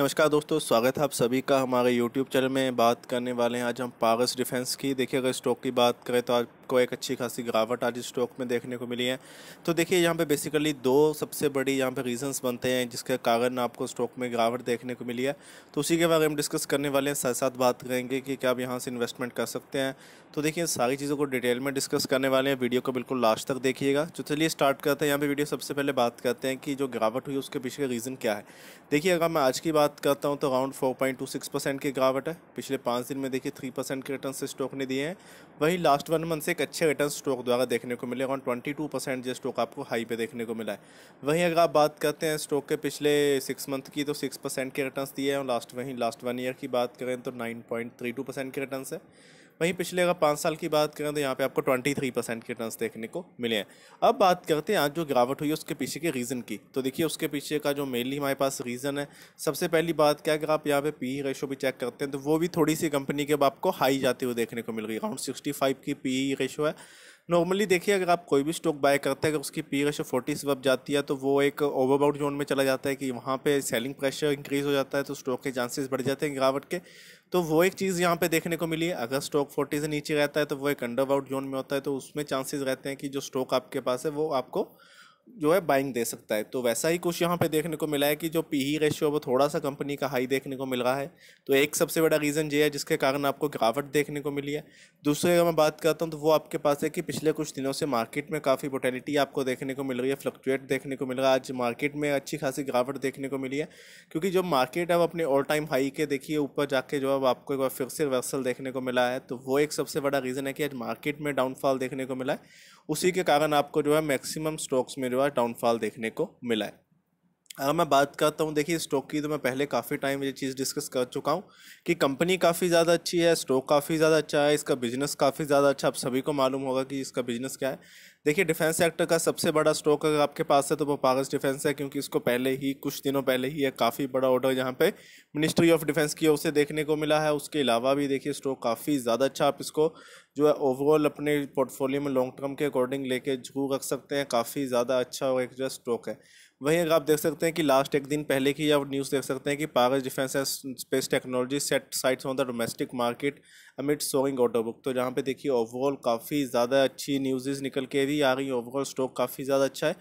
नमस्कार दोस्तों स्वागत है आप सभी का हमारे यूट्यूब चैनल में बात करने वाले हैं आज हम पारस डिफेंस की देखिए अगर स्टॉक की बात करें तो आज को एक अच्छी खासी गिरावट आज स्टॉक में देखने को मिली है तो देखिए यहाँ पे बेसिकली दो सबसे बड़ी यहाँ पे रीजंस बनते हैं जिसके कारण आपको स्टॉक में गिरावट देखने को मिली है तो उसी के बारे में डिस्कस करने वाले हैं साथ साथ बात करेंगे कि क्या आप यहाँ से इन्वेस्टमेंट कर सकते हैं तो देखिए सारी चीज़ों को डिटेल में डिस्कस करने वाले हैं वीडियो को बिल्कुल लास्ट तक देखिएगा तो चलिए स्टार्ट करते हैं यहाँ पर वीडियो सबसे पहले बात करते हैं कि जो गिरावट हुई उसके पीछे रीज़न क्या है देखिए अगर मैं आज की बात करता हूँ तो around four point two six percent की गिरावट है पिछले पाँच दिन में देखिए थ्री परसेंट के रिटर्न से स्टॉक ने दिए हैं वही लास्ट वन मंथ से एक अच्छे रिटर्न स्टॉक द्वारा देखने को मिले अराउंड ट्वेंटी टू परसेंट जो स्टॉक आपको हाई पे देखने को मिला है वहीं अगर आप बात करते हैं स्टॉक के पिछले सिक्स मंथ की तो सिक्स परसेंट के रिटर्न दिए हैं और लास्ट वहीं लास्ट वन ईयर की बात करें तो nine point three two percent के रिटर्न है वहीं पिछले अगर पाँच साल की बात करें तो यहाँ पे आपको ट्वेंटी थ्री परसेंट के रिटर्न देखने को मिले हैं अब बात करते हैं आज जो गिरावट हुई है उसके पीछे के रीज़न की तो देखिए उसके पीछे का जो मेनली हमारे पास रीज़न है सबसे पहली बात क्या अगर आप यहाँ पे पी रेशो e भी चेक करते हैं तो वो भी थोड़ी सी कंपनी के अब आपको हाई जाते हुए देखने को मिल रही है अराउंड सिक्सटी फाइव की पी रेशो e है नॉर्मली देखिए अगर आप कोई भी स्टॉक बाय करते हैं अगर उसकी पी रेशो फोर्टी से अब जाती है तो वो एक ओवरबाउट जोन में चला जाता है कि वहाँ पे सेलिंग प्रेशर इंक्रीज़ हो जाता है तो स्टॉक के चांसेस बढ़ जाते हैं गिरावट के तो वो एक चीज़ यहाँ पे देखने को मिली है अगर स्टॉक फोर्टी से नीचे रहता है तो वो एक अंडरबाउट जोन में होता है तो उसमें चांसेज रहते हैं कि जो स्टॉक आपके पास है वो आपको जो है बाइंग दे सकता है तो वैसा ही कुछ यहाँ पे देखने को मिला है कि जो पी ही रेशियो वो थोड़ा सा कंपनी का हाई देखने को मिल रहा है तो एक सबसे बड़ा रीज़न ये है जिसके कारण आपको गिरावट देखने को मिली है दूसरे अगर मैं बात करता हूँ तो वो आपके पास है कि पिछले कुछ दिनों से मार्केट में काफ़ी वोटेलिटी आपको देखने को मिल रही है फ्लक्चुएट देखने को मिल रहा है आज मार्केट में अच्छी खासी गिरावट देखने को मिली है क्योंकि जो मार्केट है अब अपने ऑल टाइम हाई के देखिए ऊपर जाके जो अब आपको एक बार फिर से रिवर्सल देखने को मिला है तो वो एक सबसे बड़ा रीज़न है कि आज मार्केट में डाउनफॉल देखने को मिला है उसी के कारण आपको जो है मैक्सिमम स्टॉक्स में जो बार डाउनफॉल देखने को मिला है अगर मैं बात करता हूँ देखिए स्टॉक की तो मैं पहले काफ़ी टाइम ये चीज़ डिस्कस कर चुका हूँ कि कंपनी काफ़ी ज़्यादा अच्छी है स्टॉक काफ़ी ज़्यादा अच्छा है इसका बिजनेस काफ़ी ज़्यादा अच्छा आप सभी को मालूम होगा कि इसका बिजनेस क्या है देखिए डिफेंस सेक्टर का सबसे बड़ा स्टॉक अगर आपके पास है तो वो पागस डिफेंस है क्योंकि इसको पहले ही कुछ दिनों पहले ही एक काफ़ी बड़ा ऑर्डर यहाँ पे मिनिस्ट्री ऑफ डिफेंस की ओर से देखने को मिला है उसके अलावा भी देखिए स्टॉक काफ़ी ज़्यादा अच्छा आप इसको जो है ओवरऑल अपने पोर्टफोलियो में लॉन्ग टर्म के अकॉर्डिंग लेके झू रख सकते हैं काफ़ी ज़्यादा अच्छा और एक जो स्टॉक है वहीं अगर आप देख सकते हैं कि लास्ट एक दिन पहले की आप न्यूज़ देख सकते हैं कि power defence and space technology set sights on the domestic market amid soaring ऑटो बुक तो जहाँ पे देखिए ओवरऑल काफ़ी ज़्यादा अच्छी न्यूज़ निकल के भी आ रही ओवरऑल स्टॉक काफ़ी ज़्यादा अच्छा है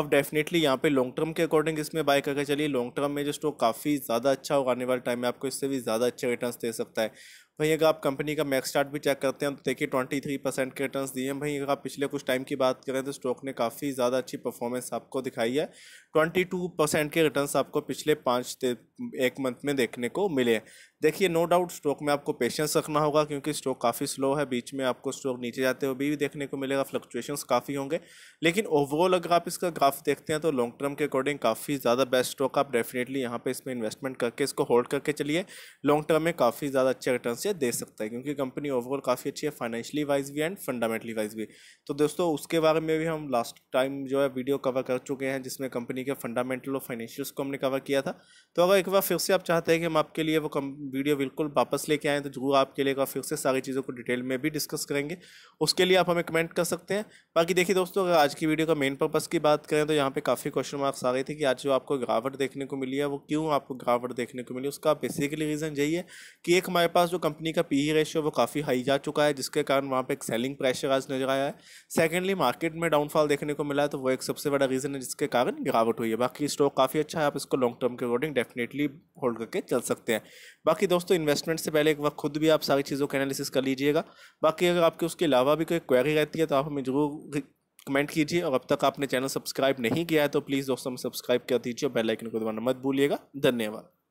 आप डेफिनेटली यहाँ पे लॉन्ग टर्म के अकॉर्डिंग इसमें बाय करके चलिए लॉन्ग टर्म में जो स्टॉक काफ़ी ज़्यादा अच्छा होगा आने वाले टाइम में आपको इससे भी ज़्यादा अच्छे रिटर्न दे सकता है वहीं अगर आप कंपनी का मैक्स चार्ट भी चेक करते हैं तो देखिए ट्वेंटी थ्री परसेंट के रिटर्न दिए हैं वहीं अगर आप पिछले कुछ टाइम की बात करें तो स्टॉक ने काफ़ी ज़्यादा अच्छी परफॉर्मेंस आपको दिखाई है ट्वेंटी टू परसेंट के रिटर्न आपको पिछले पाँच एक मंथ में देखने को मिले देखिए नो डाउट स्ट्रोक में आपको पेशेंस रखना होगा क्योंकि स्ट्रोक काफ़ी स्लो है बीच में आपको स्ट्रोक नीचे जाते हुए भी देखने को मिलेगा फ्लक्चुएशंस काफ़ी होंगे लेकिन ओवरऑल अगर आप इसका ग्राफ देखते हैं तो लॉन्ग टर्म के अकॉर्डिंग काफ़ी ज़्यादा बेस्ट स्ट्रोक आप डेफिनेटली यहाँ पर इसमें इन्वेस्टमेंट करके इसको होल्ड करके चलिए लॉन्ग टर्म में काफ़ी ज़्यादा अच्छे रिटर्न ये दे सकता है क्योंकि कंपनी ओवरऑल काफ़ी अच्छी है फाइनेंशियली वाइज भी एंड फंडामेंटली वाइज भी तो दोस्तों उसके बारे में भी हम लास्ट टाइम जो है वीडियो कवर कर चुके हैं जिसमें कंपनी के फंडामेंटल और फाइनेंशियल्स को हमने कवर किया था तो अगर एक बार फिर से आप चाहते हैं कि हम आपके लिए वो कम वीडियो बिल्कुल वापस लेके आएँ तो जरूर आपके लिए फिर से सारी चीज़ों को डिटेल में भी डिस्कस करेंगे उसके लिए आप हमें कमेंट कर सकते हैं बाकी देखिए दोस्तों अगर आज की वीडियो का मेन पर्पज़ की बात करें तो यहाँ पर काफ़ी क्वेश्चन मार्क्स आ रहे थे कि आज जो आपको गिरावट देखने को मिली है वो क्यों आपको गिरावट देखने को मिली उसका बेसिकली रीज़न यही है कि एक हमारे पास जो कंपनी का पी रेशियो e वो काफ़ी हाई जा चुका है जिसके कारण वहाँ पर एक सेलिंग प्रेशर आज नजर आया है सेकेंडली मार्केट में डाउनफॉल देखने को मिला है तो वो एक सबसे बड़ा रीज़न है जिसके कारण गिरावट हुई है बाकी स्टॉक काफ़ी अच्छा है आप इसको लॉन्ग टर्म के अकॉर्डिंग डेफिनेटली होल्ड करके चल सकते हैं बाकी बाकी दोस्तों इन्वेस्टमेंट से पहले एक वक्त खुद भी आप सारी चीज़ों का एनालिसिस कर लीजिएगा बाकी अगर आपके उसके अलावा भी कोई क्वेरी रहती है तो आप हमें जरूर कमेंट कीजिए और अब तक आपने चैनल सब्सक्राइब नहीं किया है तो प्लीज़ दोस्तों हमें सब्सक्राइब कर दीजिए और बेलाइकन को दबाना मत भूलिएगा धन्यवाद